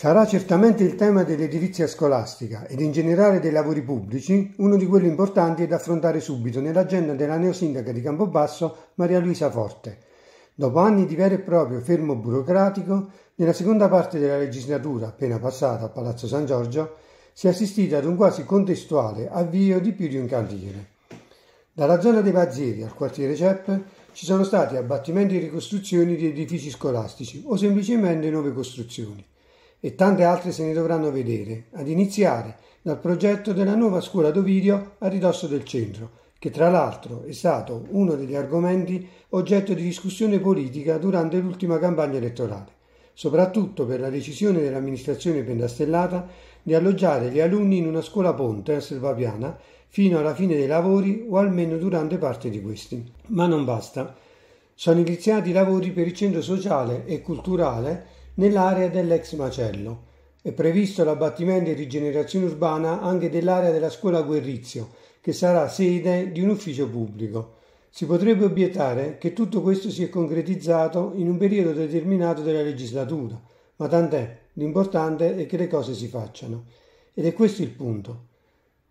Sarà certamente il tema dell'edilizia scolastica ed in generale dei lavori pubblici uno di quelli importanti da affrontare subito nell'agenda della neosindaca di Campobasso Maria Luisa Forte. Dopo anni di vero e proprio fermo burocratico, nella seconda parte della legislatura appena passata a Palazzo San Giorgio, si è assistita ad un quasi contestuale avvio di più di un cantiere. Dalla zona dei Pazzieri al quartiere CEP ci sono stati abbattimenti e ricostruzioni di edifici scolastici o semplicemente nuove costruzioni e tante altre se ne dovranno vedere, ad iniziare dal progetto della nuova scuola d'Ovidio a ridosso del centro, che tra l'altro è stato uno degli argomenti oggetto di discussione politica durante l'ultima campagna elettorale, soprattutto per la decisione dell'amministrazione pendastellata di alloggiare gli alunni in una scuola ponte a Selvapiana fino alla fine dei lavori o almeno durante parte di questi. Ma non basta. Sono iniziati i lavori per il centro sociale e culturale nell'area dell'ex macello. È previsto l'abbattimento e rigenerazione urbana anche dell'area della scuola Guerrizio, che sarà sede di un ufficio pubblico. Si potrebbe obiettare che tutto questo si è concretizzato in un periodo determinato della legislatura, ma tant'è, l'importante è che le cose si facciano. Ed è questo il punto.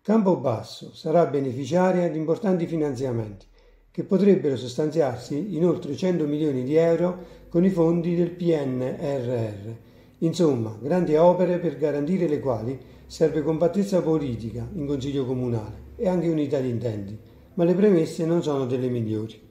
Campobasso sarà beneficiaria di importanti finanziamenti, che potrebbero sostanziarsi in oltre 100 milioni di euro con i fondi del PNRR. Insomma, grandi opere per garantire le quali serve compattezza politica in Consiglio Comunale e anche unità di intenti, ma le premesse non sono delle migliori.